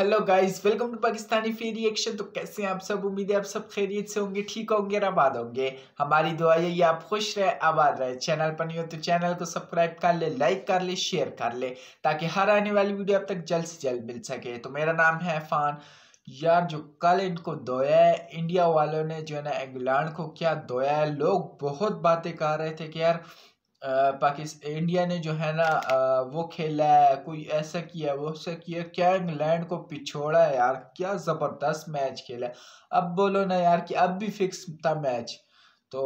hello guys welcome to Pakistani free reaction तो कैसे हैं आप सब उम्मीद है आप सब खैरियत से होंगे ठीक होंगे और आबाद होंगे हमारी दुआ ये आप खुश रहे आबाद रहे चैनल पर नहीं हो तो चैनल को सब्सक्राइब कर ले लाइक कर ले शेयर कर ले ताकि हर आने वाली वीडियो आप तक जल्द से जल्द मिल सके तो मेरा नाम है फान यार जो कल इनको धोया है इंडिया वालों ने जो है ना इंग्लैंड को क्या धोया है लोग बहुत बातें कर रहे थे कि यार पाकिस्तान इंडिया ने जो है ना वो खेला है कोई ऐसा किया वो ऐसा किया क्या इंग्लैंड को पिछोड़ा है यार क्या ज़बरदस्त मैच खेला है अब बोलो ना यार कि अब भी फिक्स था मैच तो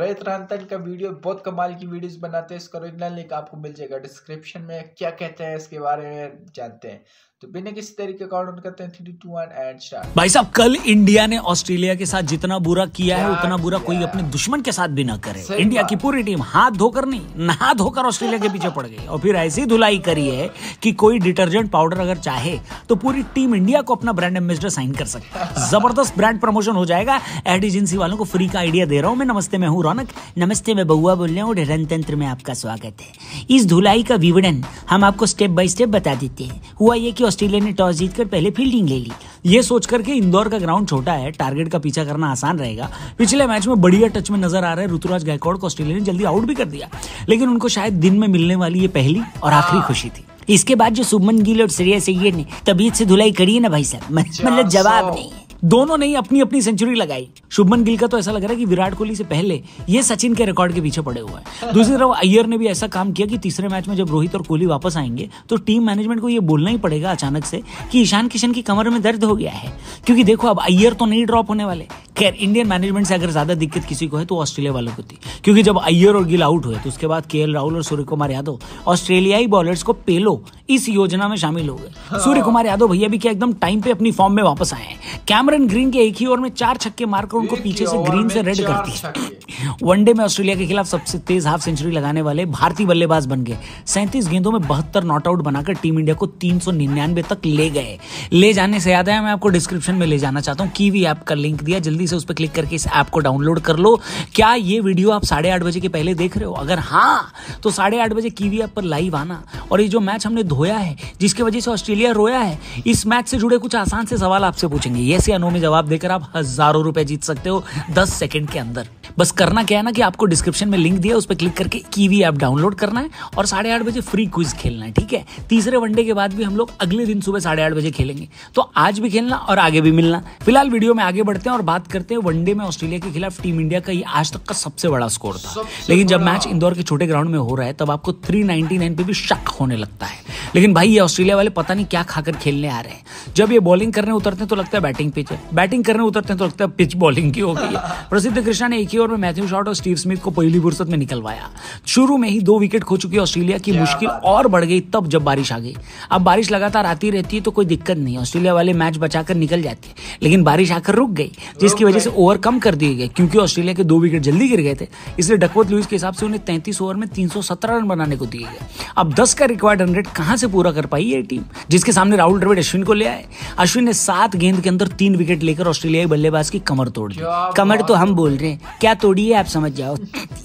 रेत रानतन का वीडियो बहुत कमाल की वीडियोस बनाते हैं इसका ओरिजिनल लिंक आपको मिल जाएगा डिस्क्रिप्शन में क्या कहते हैं इसके बारे में जानते हैं तो बिना किसी तरीके का ऑर्डर करते हैं three two one and start भाई साहब कल इंडिया ने ऑस्ट्रेलिया के साथ जितना बुरा किया है उतना बुरा कोई अपने दुश्मन के साथ भी ना करे इंडिया की पूरी टीम हाथ धोकर नहीं नहा धोकर ऑस्ट्रेलिया के पीछे पड़ गई और फिर ऐसी धुलाई करी है कि कोई डिटर्जेंट पाउडर अगर चाहे तो पूरी टीम इंडिया को अपना ब्रांड एम्बेसडर साइन कर सकता है जबरदस्त ब्रांड प्रमोशन हो जाएगा एड एजेंसी वालों को फ्री का आइडिया दे रहा रहा हूँ मैं नमस्ते मैं हूँ रौनक नमस्ते मैं बउुआ बोल रहा हूँ रन तंत्र में आपका स्वागत है इस धुलाई का विवरण हम आपको स्टेप बाय स्टेप बता देते हैं हुआ ये कि ऑस्ट्रेलिया ने टॉस जीतकर पहले फील्डिंग ले ली ये सोच करके इंदौर का ग्राउंड छोटा है टारगेट का पीछा करना आसान रहेगा पिछले मैच में बढ़िया टच में नजर आ रहे ऋतुराज गायकौड़ को ऑस्ट्रेलिया ने जल्दी आउट भी कर दिया लेकिन उनको शायद दिन में मिलने वाली ये पहली और आखिरी खुशी थी इसके बाद जो सुमन गिल और श्रेयस सैयद ने तबीयत से धुलाई करी है ना भाई साहब मतलब अच्छा, जवाब नहीं दोनों ने अपनी अपनी सेंचुरी लगाई शुभमन गिल का तो ऐसा लग रहा है कि विराट कोहली से पहले ये सचिन के रिकॉर्ड के पीछे पड़े हुआ है दूसरी तरफ अय्यर ने भी ऐसा काम किया कि तीसरे मैच में जब रोहित और कोहली वापस आएंगे तो टीम मैनेजमेंट को यह बोलना ही पड़ेगा अचानक से कि ईशान किशन की कमर में दर्द हो गया है क्योंकि देखो अब अय्यर तो नहीं ड्रॉप होने वाले खैर इंडियन मैनेजमेंट से अगर ज़्यादा दिक्कत किसी को है तो ऑस्ट्रेलिया वालों को थी क्योंकि जब अय्यर और गिल आउट हुए तो उसके बाद के राहुल और सूर्य कुमार यादव ऑस्ट्रेलियाई बॉलर्स को पेलो इस योजना में शामिल हो गए सूर्य कुमार यादव भैया भी क्या एकदम टाइम पे अपनी फॉर्म में वापस आए हैं कैमरन ग्रीन के एक ही ओवर में चार छक्के मारकर उनको पीछे से ग्रीन से रेड कर दिया वनडे में ऑस्ट्रेलिया के खिलाफ सबसे तेज हाफ सेंचुरी लगाने वाले भारतीय बल्लेबाज बन गए सैंतीस गेंदों में बहत्तर नॉट आउट बनाकर टीम इंडिया को तीन तक ले गए ले जाने से याद है मैं आपको डिस्क्रिप्शन में ले जाना चाहता हूँ कीवी ऐप का लिंक दिया जल्दी से उस पर क्लिक करके इस ऐप को डाउनलोड कर लो क्या ये वीडियो आप साढ़े आठ बजे के पहले देख रहे हो अगर हाँ तो साढ़े आठ बजे कीवी ऐप पर लाइव आना और ये जो मैच हमने धोया है जिसकी वजह से ऑस्ट्रेलिया रोया है इस मैच से जुड़े कुछ आसान से सवाल आपसे पूछेंगे ये या अनु में जवाब देकर आप हजारों रुपए जीत सकते हो दस सेकेंड के अंदर बस करना क्या है ना कि आपको डिस्क्रिप्शन में लिंक दिया उस पर क्लिक करके कीवी ऐप डाउनलोड करना है और साढ़े आठ बजे फ्री क्विज खेलना है ठीक है तीसरे वनडे के बाद भी हम लोग अगले दिन सुबह साढ़े आठ बजे खेलेंगे तो आज भी खेलना और आगे भी मिलना फिलहाल वीडियो में आगे बढ़ते हैं और बात करते हैं वनडे में ऑस्ट्रेलिया के खिलाफ टीम इंडिया का ये आज तक का सबसे बड़ा स्कोर था लेकिन जब मैच इंदौर के छोटे ग्राउंड में हो रहा है तब आपको थ्री पे भी शक होने लगता है लेकिन भाई ये ऑस्ट्रेलिया वाले पता नहीं क्या खाकर खेलने आ रहे हैं जब ये बॉलिंग करने उतरते हैं तो लगता है बैटिंग पिच है बैटिंग करने उतरते हैं तो लगता है पिच बॉलिंग की हो गई है प्रसिद्ध कृष्णा ने एक ही और ओवर में मैथ्यू शॉट और स्टीव स्मिथ को पहली फुर्सत में निकलवाया शुरू में ही दो विकेट खो चुकी ऑस्ट्रेलिया की मुश्किल और बढ़ गई तब जब बारिश आ गई अब बारिश लगातार आती रहती है तो कोई दिक्कत नहीं ऑस्ट्रेलिया वाले मैच बचाकर निकल जाते लेकिन बारिश आकर रुक गई जिसकी वजह से ओवर कम कर दिए गए क्योंकि ऑस्ट्रेलिया के दो विकेट जल्दी गिर गए थे इसलिए डकवत लुइस के हिसाब से उन्हें तैंतीस ओवर में तीन रन बनाने को दिए गए अब दस का रिक्वायर्ड हंड्रेड कहाँ से पूरा कर पाई है टीम जिसके सामने राहुल द्रविड़ अश्विन को ले आए अश्विन ने सात गेंद के अंदर तीन विकेट लेकर ऑस्ट्रेलियाई बल्लेबाज की कमर तोड़ दी कमर तो हम बोल रहे हैं क्या क्या तोड़ी है आप समझ जाओ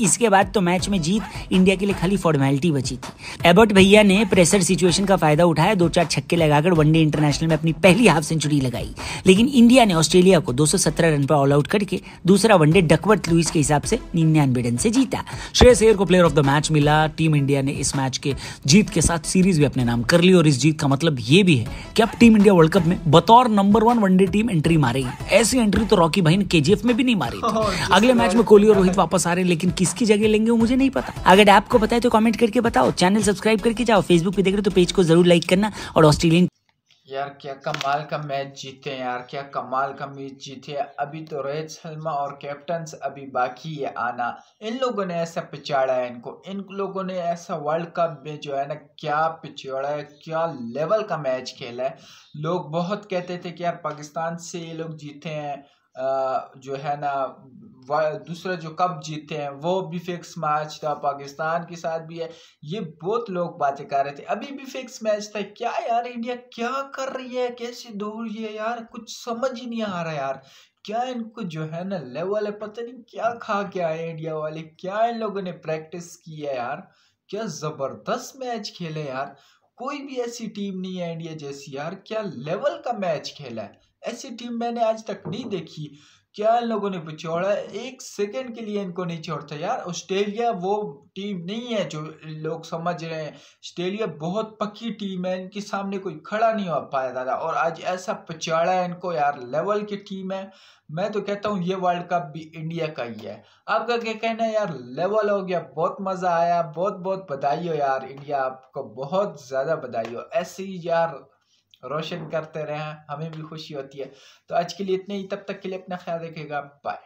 इसके बाद तो मैच में जीत इंडिया के लिए खाली फॉर्मेलिटी बची थी एबर्ट भैया ने प्रेशर सिचुएशन का फायदा उठाया दो चार छक्के लगाकर वनडे इंटरनेशनल में अपनी पहली हाफ सेंचुरी लगाई लेकिन इंडिया ने ऑस्ट्रेलिया को 217 रन पर ऑल आउट करके दूसरा वनडे डकवर्थ लुइस के हिसाब से निन्यानवे रन से जीता श्रेयस अय्यर को प्लेयर ऑफ द मैच मिला टीम इंडिया ने इस मैच के जीत के साथ सीरीज भी अपने नाम कर ली और इस जीत का मतलब ये भी है कि अब टीम इंडिया वर्ल्ड कप में बतौर number one one day team entry मारेगी ऐसी एंट्री तो रॉकी भाई ने केजीएफ में भी नहीं मारी अगले मैच मैच में कोहली और रोहित वापस आ रहे हैं लेकिन किसकी जगह लेंगे वो मुझे नहीं पता अगर आपको पता है तो कमेंट करके बताओ चैनल सब्सक्राइब करके जाओ फेसबुक पे देख रहे हो तो पेज को जरूर लाइक करना और ऑस्ट्रेलियन यार क्या कमाल का मैच जीते हैं यार क्या कमाल का मैच जीते अभी तो रोहित शर्मा और कैप्टन अभी बाकी है आना इन लोगों ने ऐसा पिछाड़ा है इनको इन लोगों ने ऐसा वर्ल्ड कप में जो है ना क्या पिछड़ा है क्या लेवल का मैच खेला है लोग बहुत कहते थे कि यार पाकिस्तान से ये लोग जीते हैं जो है ना दूसरा जो कप जीते हैं वो भी फिक्स मैच था पाकिस्तान के साथ भी है ये बहुत लोग बातें कर रहे थे अभी भी फिक्स मैच था क्या यार इंडिया क्या कर रही है कैसे दौड़ रही है यार कुछ समझ ही नहीं आ रहा यार क्या इनको जो है ना लेवल है पता नहीं क्या खा के आए इंडिया वाले क्या इन लोगों ने प्रैक्टिस की है यार क्या ज़बरदस्त मैच खेले यार कोई भी ऐसी टीम नहीं है इंडिया जैसी यार क्या लेवल का मैच खेला है ऐसी टीम मैंने आज तक नहीं देखी क्या इन लोगों ने पिछोड़ा एक सेकंड के लिए इनको नहीं छोड़ता यार ऑस्ट्रेलिया वो टीम नहीं है जो लोग समझ रहे हैं ऑस्ट्रेलिया बहुत पक्की टीम है इनके सामने कोई खड़ा नहीं हो पाया दादा और आज ऐसा पिछाड़ा है इनको यार लेवल की टीम है मैं तो कहता हूँ ये वर्ल्ड कप भी इंडिया का ही है आपका क्या कहना है यार लेवल हो गया बहुत मज़ा आया बहुत बहुत बधाई हो यार इंडिया आपको बहुत ज़्यादा बधाई हो ऐसे ही यार रोशन करते रहें हमें भी खुशी होती है तो आज के लिए इतने ही तब तक के लिए अपना ख्याल रखिएगा बाय